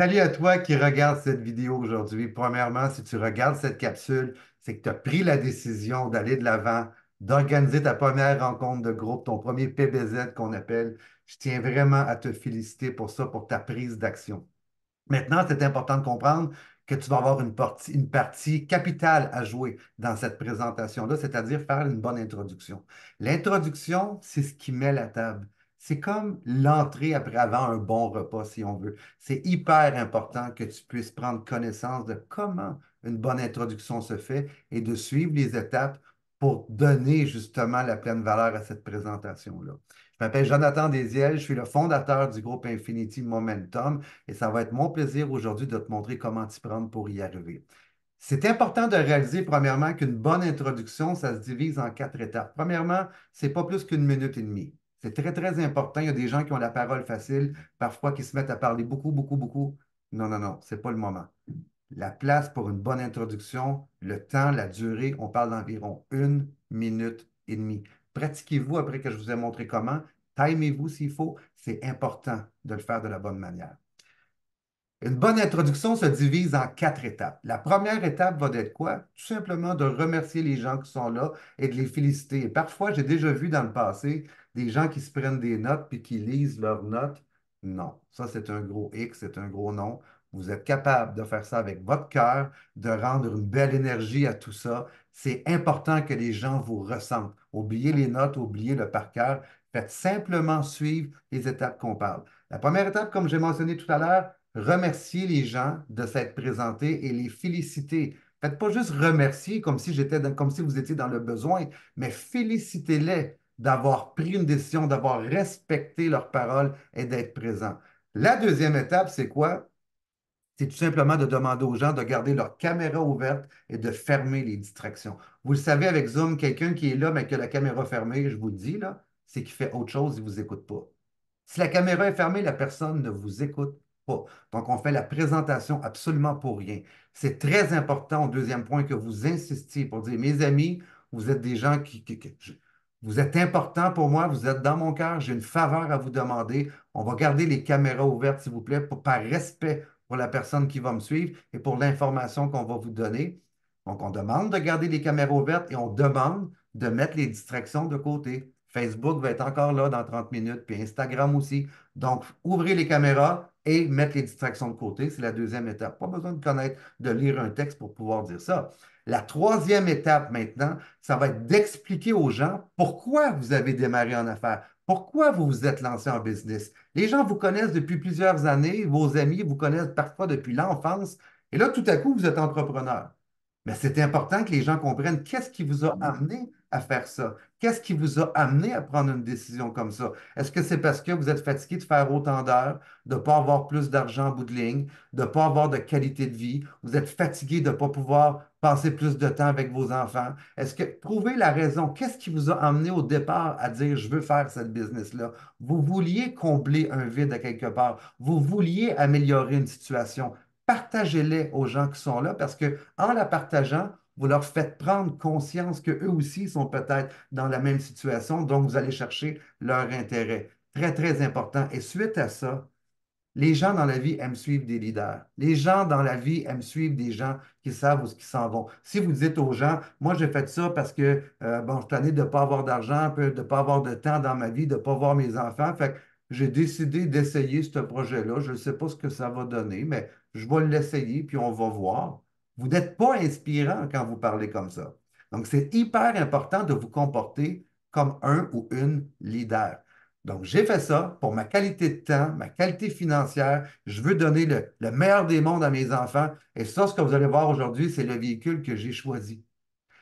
Salut à toi qui regardes cette vidéo aujourd'hui. Premièrement, si tu regardes cette capsule, c'est que tu as pris la décision d'aller de l'avant, d'organiser ta première rencontre de groupe, ton premier PBZ qu'on appelle. Je tiens vraiment à te féliciter pour ça, pour ta prise d'action. Maintenant, c'est important de comprendre que tu vas avoir une partie, une partie capitale à jouer dans cette présentation-là, c'est-à-dire faire une bonne introduction. L'introduction, c'est ce qui met la table. C'est comme l'entrée après avant un bon repas, si on veut. C'est hyper important que tu puisses prendre connaissance de comment une bonne introduction se fait et de suivre les étapes pour donner justement la pleine valeur à cette présentation-là. Je m'appelle Jonathan Désiel, je suis le fondateur du groupe Infinity Momentum et ça va être mon plaisir aujourd'hui de te montrer comment t'y prendre pour y arriver. C'est important de réaliser, premièrement, qu'une bonne introduction, ça se divise en quatre étapes. Premièrement, c'est pas plus qu'une minute et demie. C'est très, très important. Il y a des gens qui ont la parole facile, parfois qui se mettent à parler beaucoup, beaucoup, beaucoup. Non, non, non, ce n'est pas le moment. La place pour une bonne introduction, le temps, la durée, on parle d'environ une minute et demie. Pratiquez-vous après que je vous ai montré comment. Timez-vous s'il faut. C'est important de le faire de la bonne manière. Une bonne introduction se divise en quatre étapes. La première étape va être quoi? Tout simplement de remercier les gens qui sont là et de les féliciter. parfois, j'ai déjà vu dans le passé des gens qui se prennent des notes puis qui lisent leurs notes. Non, ça c'est un gros X, c'est un gros non. Vous êtes capable de faire ça avec votre cœur, de rendre une belle énergie à tout ça. C'est important que les gens vous ressentent. Oubliez les notes, oubliez le par cœur. Faites simplement suivre les étapes qu'on parle. La première étape, comme j'ai mentionné tout à l'heure, remercier les gens de s'être présentés et les féliciter. Faites pas juste remercier comme si j'étais comme si vous étiez dans le besoin, mais félicitez-les d'avoir pris une décision, d'avoir respecté leurs paroles et d'être présents. La deuxième étape, c'est quoi? C'est tout simplement de demander aux gens de garder leur caméra ouverte et de fermer les distractions. Vous le savez avec Zoom, quelqu'un qui est là mais a la caméra fermée, je vous dis là, c'est qu'il fait autre chose, il ne vous écoute pas. Si la caméra est fermée, la personne ne vous écoute donc, on fait la présentation absolument pour rien. C'est très important, au deuxième point, que vous insistiez pour dire, mes amis, vous êtes des gens qui... vous êtes important pour moi, vous êtes dans mon cœur, j'ai une faveur à vous demander. On va garder les caméras ouvertes, s'il vous plaît, par respect pour la personne qui va me suivre et pour l'information qu'on va vous donner. Donc, on demande de garder les caméras ouvertes et on demande de mettre les distractions de côté. Facebook va être encore là dans 30 minutes, puis Instagram aussi. Donc, ouvrez les caméras et mettez les distractions de côté. C'est la deuxième étape. Pas besoin de connaître, de lire un texte pour pouvoir dire ça. La troisième étape maintenant, ça va être d'expliquer aux gens pourquoi vous avez démarré en affaires, pourquoi vous vous êtes lancé en business. Les gens vous connaissent depuis plusieurs années, vos amis vous connaissent parfois depuis l'enfance, et là, tout à coup, vous êtes entrepreneur. Mais c'est important que les gens comprennent qu'est-ce qui vous a amené à faire ça. Qu'est-ce qui vous a amené à prendre une décision comme ça? Est-ce que c'est parce que vous êtes fatigué de faire autant d'heures, de ne pas avoir plus d'argent en bout de ligne, de ne pas avoir de qualité de vie? Vous êtes fatigué de ne pas pouvoir passer plus de temps avec vos enfants? Est-ce que, prouvez la raison, qu'est-ce qui vous a amené au départ à dire je veux faire cette business-là? Vous vouliez combler un vide à quelque part, vous vouliez améliorer une situation. Partagez-les aux gens qui sont là parce que en la partageant, vous leur faites prendre conscience qu'eux aussi sont peut-être dans la même situation, donc vous allez chercher leur intérêt. Très, très important. Et suite à ça, les gens dans la vie aiment suivre des leaders. Les gens dans la vie aiment suivre des gens qui savent où ils s'en vont. Si vous dites aux gens, moi j'ai fait ça parce que euh, bon, je tenais de ne pas avoir d'argent, de ne pas avoir de temps dans ma vie, de ne pas voir mes enfants. Fait j'ai décidé d'essayer ce projet-là. Je ne sais pas ce que ça va donner, mais je vais l'essayer, puis on va voir. Vous n'êtes pas inspirant quand vous parlez comme ça. Donc, c'est hyper important de vous comporter comme un ou une leader. Donc, j'ai fait ça pour ma qualité de temps, ma qualité financière. Je veux donner le, meilleur des mondes à mes enfants. Et ça, ce que vous allez voir aujourd'hui, c'est le véhicule que j'ai choisi.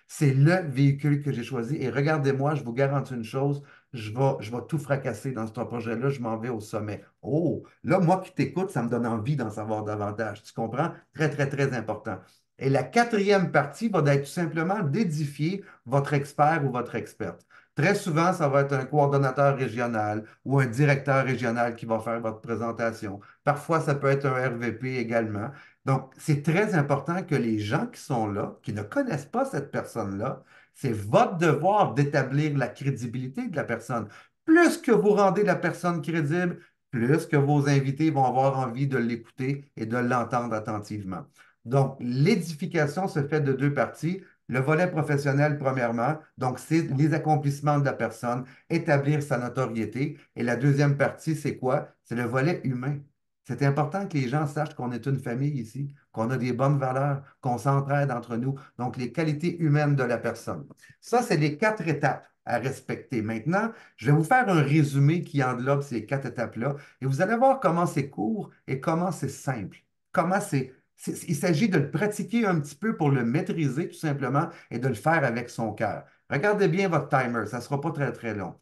C'est le véhicule que j'ai choisi. Et regardez-moi, je vous garantis une chose, je vais, tout fracasser dans ce projet-là, je m'en vais au sommet. Oh, là, moi qui t'écoute, ça me donne envie d'en savoir davantage. Tu comprends? Très, très, très important. Et la quatrième partie va être tout simplement d'édifier votre expert ou votre experte. Très souvent, ça va être un coordonnateur régional ou un directeur régional qui va faire votre présentation. Parfois, ça peut être un RVP également. Donc, c'est très important que les gens qui sont là, qui ne connaissent pas cette personne-là, c'est votre devoir d'établir la crédibilité de la personne. Plus que vous rendez la personne crédible, plus que vos invités vont avoir envie de l'écouter et de l'entendre attentivement. Donc, l'édification se fait de deux parties. Le volet professionnel, premièrement, donc c'est les accomplissements de la personne, établir sa notoriété. Et la deuxième partie, c'est quoi? C'est le volet humain. C'est important que les gens sachent qu'on est une famille ici, qu'on a des bonnes valeurs, qu'on s'entraide entre nous. Donc, les qualités humaines de la personne. Ça, c'est les quatre étapes à respecter. Maintenant, je vais vous faire un résumé qui englobe ces quatre étapes-là et vous allez voir comment c'est court et comment c'est simple. Comment c'est. Il s'agit de le pratiquer un petit peu pour le maîtriser tout simplement et de le faire avec son cœur. Regardez bien votre timer, ça ne sera pas très très long.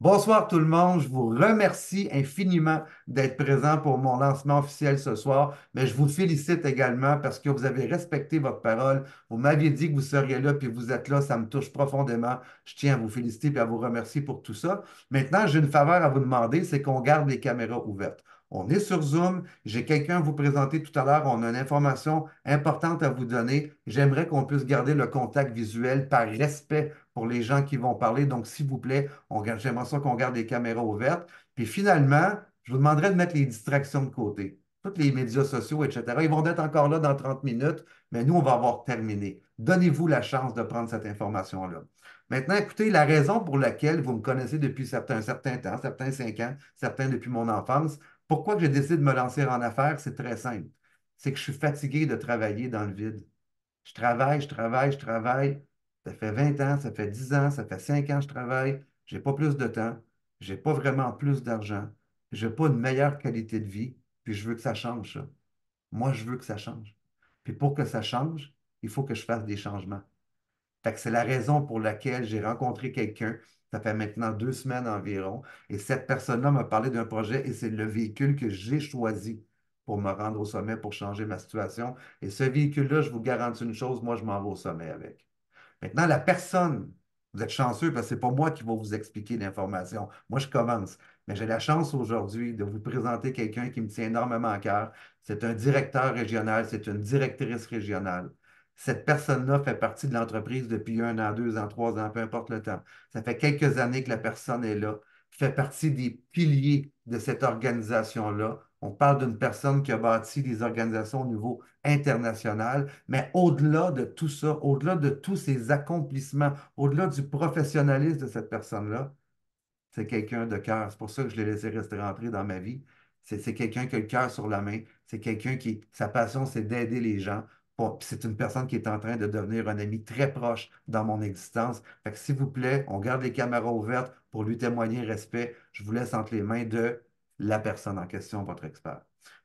Bonsoir tout le monde. Je vous remercie infiniment d'être présent pour mon lancement officiel ce soir, mais je vous félicite également parce que vous avez respecté votre parole. Vous m'aviez dit que vous seriez là, puis vous êtes là. Ça me touche profondément. Je tiens à vous féliciter et à vous remercier pour tout ça. Maintenant, j'ai une faveur à vous demander, c'est qu'on garde les caméras ouvertes. On est sur Zoom. J'ai quelqu'un à vous présenter tout à l'heure. On a une information importante à vous donner. J'aimerais qu'on puisse garder le contact visuel par respect pour les gens qui vont parler. Donc, s'il vous plaît, j'aimerais ça qu'on garde les caméras ouvertes. Puis finalement, je vous demanderai de mettre les distractions de côté. Toutes les médias sociaux, etc. Ils vont être encore là dans 30 minutes, mais nous, on va avoir terminé. Donnez-vous la chance de prendre cette information-là. Maintenant, écoutez, la raison pour laquelle vous me connaissez depuis un certain temps, certains cinq ans, certains depuis mon enfance, pourquoi je j'ai de me lancer en affaires? C'est très simple. C'est que je suis fatigué de travailler dans le vide. Je travaille, je travaille, je travaille. Ça fait 20 ans, ça fait 10 ans, ça fait 5 ans que je travaille. Je n'ai pas plus de temps. Je n'ai pas vraiment plus d'argent. Je n'ai pas une meilleure qualité de vie. Puis je veux que ça change, ça. Moi, je veux que ça change. Puis pour que ça change, il faut que je fasse des changements. c'est la raison pour laquelle j'ai rencontré quelqu'un ça fait maintenant deux semaines environ. Et cette personne-là m'a parlé d'un projet et c'est le véhicule que j'ai choisi pour me rendre au sommet, pour changer ma situation. Et ce véhicule-là, je vous garantis une chose, moi, je m'en vais au sommet avec. Maintenant, la personne, vous êtes chanceux parce que ce n'est pas moi qui vais vous expliquer l'information. Moi, je commence. Mais j'ai la chance aujourd'hui de vous présenter quelqu'un qui me tient énormément à cœur. C'est un directeur régional, c'est une directrice régionale cette personne-là fait partie de l'entreprise depuis un an, deux ans, trois ans, peu importe le temps. Ça fait quelques années que la personne est là, fait partie des piliers de cette organisation-là. On parle d'une personne qui a bâti des organisations au niveau international, mais au-delà de tout ça, au-delà de tous ses accomplissements, au-delà du professionnalisme de cette personne-là, c'est quelqu'un de cœur. C'est pour ça que je l'ai laissé rester rentrer dans ma vie. C'est quelqu'un qui a le cœur sur la main. C'est quelqu'un qui, sa passion, c'est d'aider les gens c'est une personne qui est en train de devenir un ami très proche dans mon existence. s'il vous plaît, on garde les caméras ouvertes pour lui témoigner respect. Je vous laisse entre les mains de la personne en question, votre expert.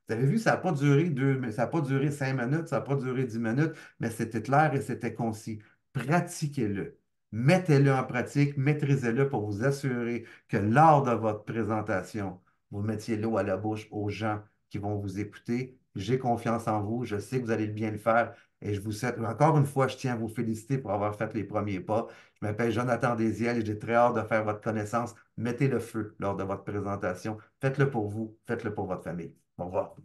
Vous avez vu, ça n'a pas duré deux, mais ça n'a pas duré cinq minutes, ça n'a pas duré dix minutes, mais c'était clair et c'était concis. Pratiquez-le. Mettez-le en pratique, maîtrisez-le pour vous assurer que lors de votre présentation, vous mettiez l'eau à la bouche aux gens qui vont vous écouter j'ai confiance en vous. Je sais que vous allez bien le faire. Et je vous souhaite, encore une fois, je tiens à vous féliciter pour avoir fait les premiers pas. Je m'appelle Jonathan Désiel et j'ai très hâte de faire votre connaissance. Mettez le feu lors de votre présentation. Faites-le pour vous. Faites-le pour votre famille. Au revoir.